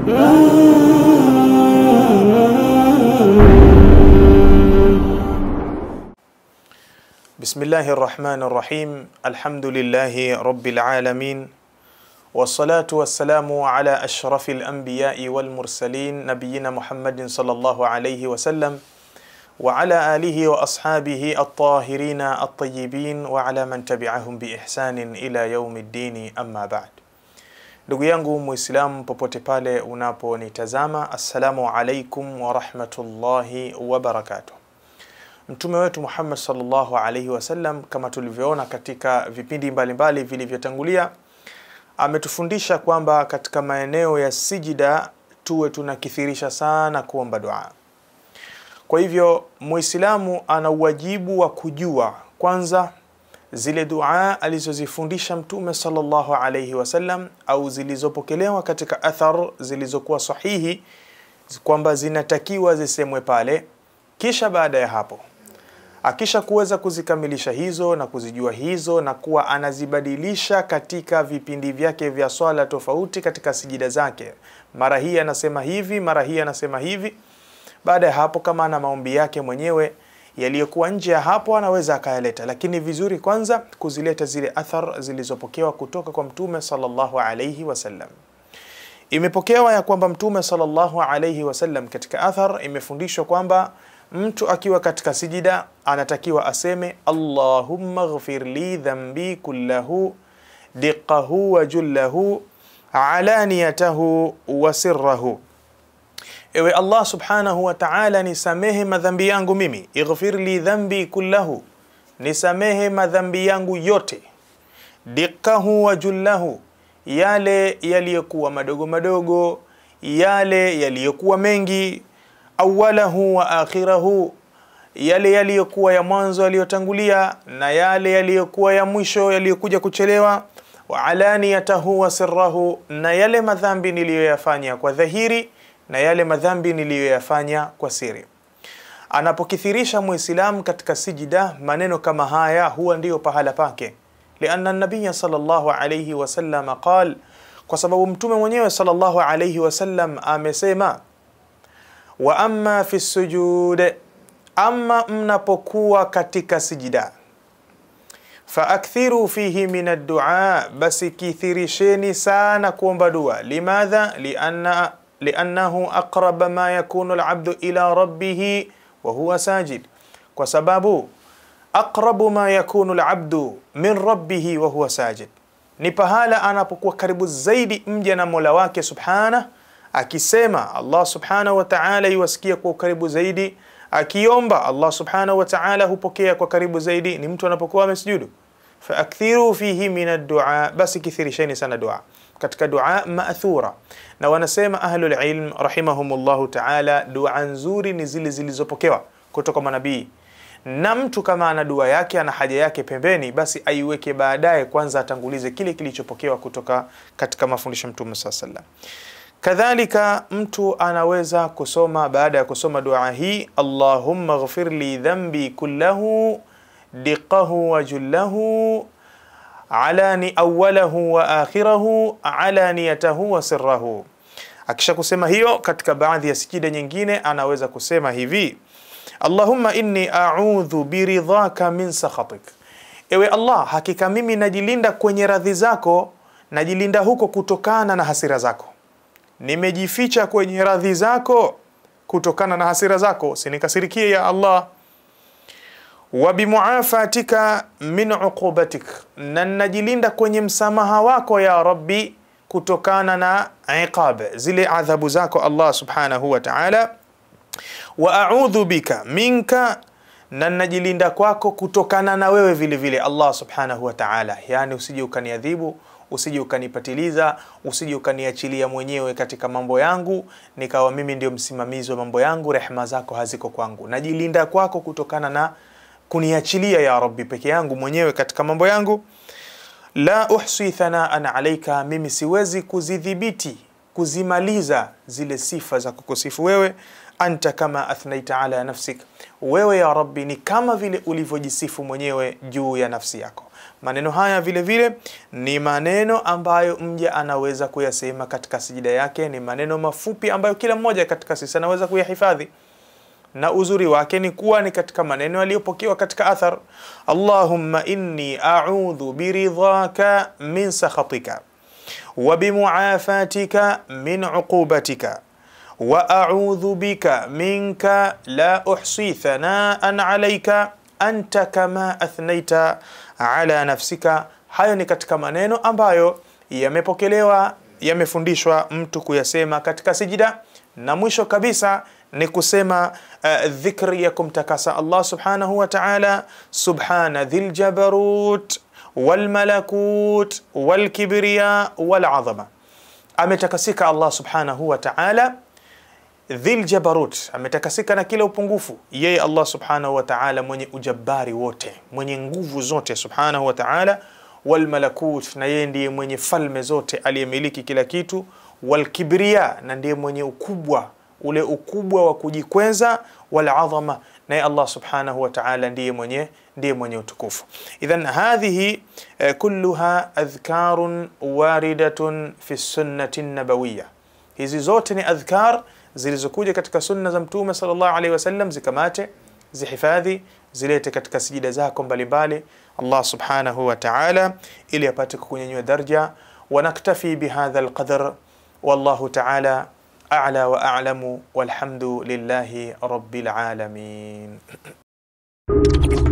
بسم الله الرحمن الرحيم الحمد لله رب العالمين والصلاة والسلام على أشرف الأنبياء والمرسلين نبينا محمد صلى الله عليه وسلم وعلى آله وأصحابه الطاهرين الطيبين وعلى من تبعهم بإحسان إلى يوم الدين أما بعد Ndugu yangu Muislamu popote pale unaponitazama, assalamu alaikum warahmatullahi wabarakatuh Mtume wetu Muhammad sallallahu alaihi wasallam, kama tulivyoona katika vipindi mbalimbali vilivyotangulia, ametufundisha kwamba katika maeneo ya sijida tuwe tunakithirisha sana kuomba dua. Kwa hivyo Muislamu ana uwajibu wa kujua kwanza zile dua alizozifundisha Mtume sallallahu alayhi wasallam au zilizopokelewa katika athar zilizokuwa sahihi kwamba zinatakiwa zisemwe pale, kisha baada ya hapo akisha kuweza kuzikamilisha hizo na kuzijua hizo na kuwa anazibadilisha katika vipindi vyake vya swala tofauti katika sijida zake, mara hii anasema hivi, mara hii anasema hivi. Baada ya hapo, kama ana maombi yake mwenyewe Yaliyokuwa nje ya hapo anaweza akayaleta, lakini vizuri kwanza kuzileta zile athar zilizopokewa kutoka kwa Mtume sallallahu alaihi wasallam. Imepokewa ya kwamba Mtume sallallahu alaihi wasallam katika athar imefundishwa kwamba mtu akiwa katika sijida anatakiwa aseme Allahumma ghfir li dhambi kullahu diqahu wa jullahu alaniyatahu wa sirrahu ewe Allah subhanahu wa ta'ala, nisamehe madhambi yangu mimi, ighfir li dhambi kullahu, nisamehe madhambi yangu yote, diqahu wa jullahu, yale yaliyokuwa madogo madogo, yale yaliyokuwa mengi, awalahu wa akhirahu, yale yaliyokuwa ya mwanzo yaliyotangulia na yale yaliyokuwa ya mwisho yaliyokuja kuchelewa, wa alaniyatahu wa sirrahu, na yale madhambi niliyoyafanya kwa dhahiri na yale madhambi niliyoyafanya kwa siri. Anapokithirisha Muislamu katika sijida maneno kama haya, huwa ndiyo pahala pake, liana nabiya sallallahu alayhi wasallam qal, kwa sababu mtume mwenyewe sallallahu alayhi wasallam amesema, wa amma fi sujud, ama mnapokuwa katika sijida faakthiru fihi min addua, basi kithirisheni sana kuomba dua. Limadha lianna liannahu aqraba ma yakunu alabdu ila rabbih wahuwa sajid, kwa sababu aqrabu ma yakunu labdu min rabbihi wahuwa sajid, ni pahala anapokuwa karibu zaidi mja na mola wake subhanah akisema Allah subhanahu wa ta'ala iwasikia kwa ukaribu zaidi, akiomba Allah subhanahu wa ta'ala hupokea kwa karibu zaidi, ni mtu anapokuwa amesujudu faakthiru fihi min addua, basi kithirisheni sana dua katika dua maathura. Na wanasema ahlulilm ilm rahimahumullahu taala, dua nzuri ni zile zilizopokewa kutoka manabii na mtu kama ana dua yake ana haja yake pembeni, basi aiweke baadaye, kwanza atangulize kile kilichopokewa kutoka katika mafundisho Mtume saa sallam. Kadhalika mtu anaweza kusoma baada ya kusoma dua hii, allahumma ghfir li dhambi kullahu diqahu wa jullahu alani awalahu wa akhirahu alaniyatahu wa sirrahu. Akisha kusema hiyo, katika baadhi ya sijida nyingine anaweza kusema hivi Allahumma inni a'udhu biridhaka min sakhatik, ewe Allah, hakika mimi najilinda kwenye radhi zako, najilinda huko kutokana na hasira zako. Nimejificha kwenye radhi zako kutokana na hasira zako, sinikasirikie ya Allah wa bimuafatika min uqubatik, na ninajilinda kwenye msamaha wako ya Rabbi, kutokana na iqab, zile adhabu zako Allah subhanahu wa ta'ala. Wa a'udhu bika minka, na ninajilinda kwako kutokana na wewe vile vile Allah subhanahu wa ta'ala, yani usije ukaniadhibu usije ukanipatiliza, usije ukaniachilia mwenyewe katika mambo yangu, nikawa mimi ndio msimamizi wa mambo yangu, rehema zako haziko kwangu. Najilinda kwako kutokana na kuniachilia ya rabbi peke yangu mwenyewe katika mambo yangu la uhsi thanaan alaika mimi siwezi kuzidhibiti kuzimaliza zile sifa za kukusifu wewe anta kama athnaita ala nafsik wewe ya rabbi ni kama vile ulivyojisifu mwenyewe juu ya nafsi yako maneno haya vile vile ni maneno ambayo mja anaweza kuyasema katika sijida yake ni maneno mafupi ambayo kila mmoja katika sisi anaweza kuyahifadhi na uzuri wake ni kuwa ni katika maneno yaliyopokewa katika athar allahumma inni a'udhu biridhaka min sakhatika wa bimuafatika min uqubatika wa a'udhu bika minka la uhsi thanaan alaika anta kama athnaita ala nafsika hayo ni katika maneno ambayo yamepokelewa yamefundishwa mtu kuyasema katika sijida na mwisho kabisa ni kusema uh, dhikri ya kumtakasa Allah subhanahu wa ta'ala, subhana dhil jabarut wal malakut wal kibriya wal azama. Ametakasika Allah subhanahu wa ta'ala dhil jabarut, ametakasika na kila upungufu yeye Allah subhanahu wa ta'ala, mwenye ujabari wote, mwenye nguvu zote subhanahu wa ta'ala walmalakut na yeye ndiye mwenye falme zote aliyemiliki kila kitu, walkibriya na ndiye mwenye ukubwa ule ukubwa wa kujikweza wal adhama, naye Allah subhanahu wataala ta'ala ndiye mwenye ndiye mwenye utukufu. Idhan hadhihi eh, kulluha adhkarun waridatun fi sunnati nabawiya hizi zote ni adhkar zilizokuja katika sunna za Mtume sallallahu alaihi wasallam. Zikamate, zihifadhi, zilete katika sijida zako mbalimbali Allah subhanahu wataala ili apate kukunyanyua daraja. Wanaktafi bihadha alqadr, wallahu ta'ala أعلى وأعلم والحمد لله رب العالمين you